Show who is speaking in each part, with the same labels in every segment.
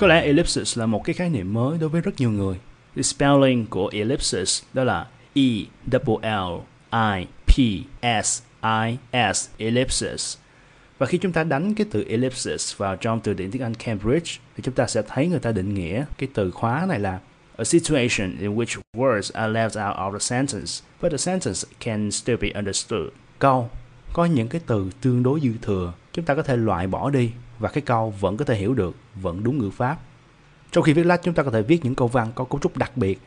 Speaker 1: Có lẽ ellipsis là một cái khái niệm mới đối với rất nhiều người. The spelling của ellipsis đó là E double L I P S I S ellipsis. Và khi chúng ta đánh cái từ ellipsis vào trong từ điển tiếng Anh Cambridge thì chúng ta sẽ thấy người ta định nghĩa cái từ khóa này là a situation in which words are left out of the sentence, but the sentence can still be understood. Câu có những cái từ tương đối dư thừa chúng ta có thể loại bỏ đi và cái câu vẫn có thể hiểu được vẫn đúng ngữ pháp trong khi viết lách chúng ta có thể viết những câu văn có cấu trúc đặc biệt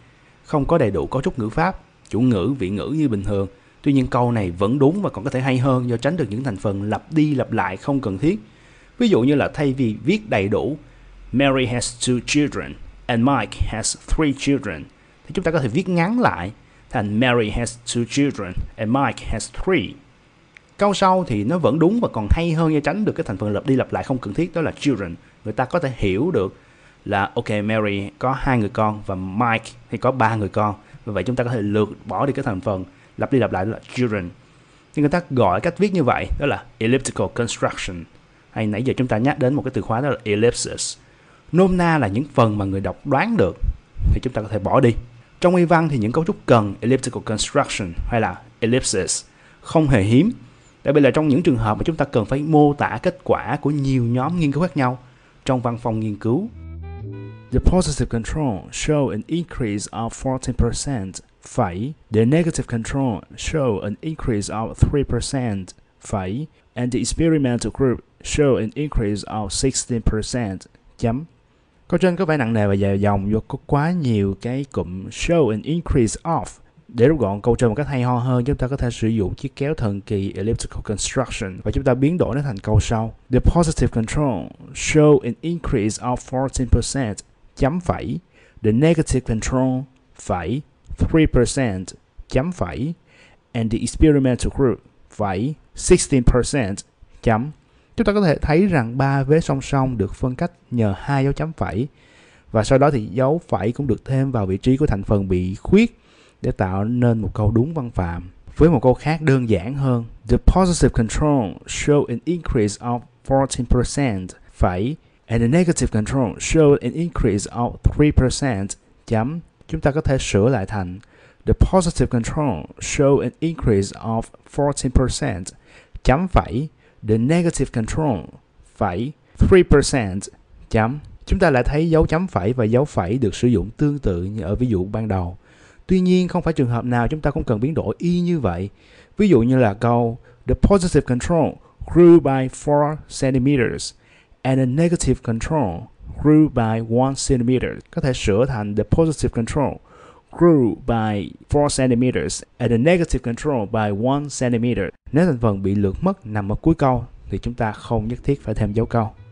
Speaker 1: không có đầy đủ cấu trúc ngữ pháp chủ ngữ vị ngữ như bình thường tuy nhiên câu này vẫn đúng và còn có thể hay hơn do tránh được những thành phần lặp đi lặp lại không cần thiết ví dụ như là thay vì viết đầy đủ Mary has two children and Mike has three children thì chúng ta có thể viết ngắn lại thành Mary has two children and Mike has three câu sau thì nó vẫn đúng và còn hay hơn để tránh được cái thành phần lặp đi lặp lại không cần thiết đó là children người ta có thể hiểu được là ok Mary có hai người con và Mike thì có ba người con và vậy chúng ta có thể lược bỏ đi cái thành phần lặp đi lặp lại đó là children thì người ta gọi cách viết như vậy đó là elliptical construction hay nãy giờ chúng ta nhắc đến một cái từ khóa đó là ellipsis nôm na là những phần mà người đọc đoán được thì chúng ta có thể bỏ đi trong y văn thì những cấu trúc cần elliptical construction hay là ellipsis không hề hiếm Đặc biệt là trong những trường hợp mà chúng ta cần phải mô tả kết quả của nhiều nhóm nghiên cứu khác nhau trong văn phòng nghiên cứu. The positive control show an increase of 14%, phẩy. The negative control show an increase of 3%, phẩy. And the experimental group show an increase of 16%, chấm. Câu trên có vẻ nặng nề và dài dòng do có quá nhiều cái cụm show an increase of để rút gọn câu chơi một cách hay ho hơn, chúng ta có thể sử dụng chiếc kéo thần kỳ Elliptical Construction và chúng ta biến đổi nó thành câu sau. The positive control show an increase of 14% chấm phẩy. The negative control phẩy 3% chấm phẩy. And the experimental group phẩy 16% chấm. Chúng ta có thể thấy rằng ba vế song song được phân cách nhờ hai dấu chấm phẩy và sau đó thì dấu phẩy cũng được thêm vào vị trí của thành phần bị khuyết để tạo nên một câu đúng văn phạm. Với một câu khác đơn giản hơn, the positive control showed an increase of 14%, phải, and the negative control showed an increase of 3%, chấm. Chúng ta có thể sửa lại thành The positive control showed an increase of 14%, chấm phải, The negative control, phẩy, 3%, chấm. Chúng ta lại thấy dấu chấm phẩy và dấu phẩy được sử dụng tương tự như ở ví dụ ban đầu. Tuy nhiên không phải trường hợp nào chúng ta cũng cần biến đổi y như vậy. Ví dụ như là câu The positive control grew by 4 centimeters and the negative control grew by 1 centimeter có thể sửa thành the positive control grew by 4 centimeters and the negative control by 1 centimeter. Nếu thành phần bị lược mất nằm ở cuối câu thì chúng ta không nhất thiết phải thêm dấu câu.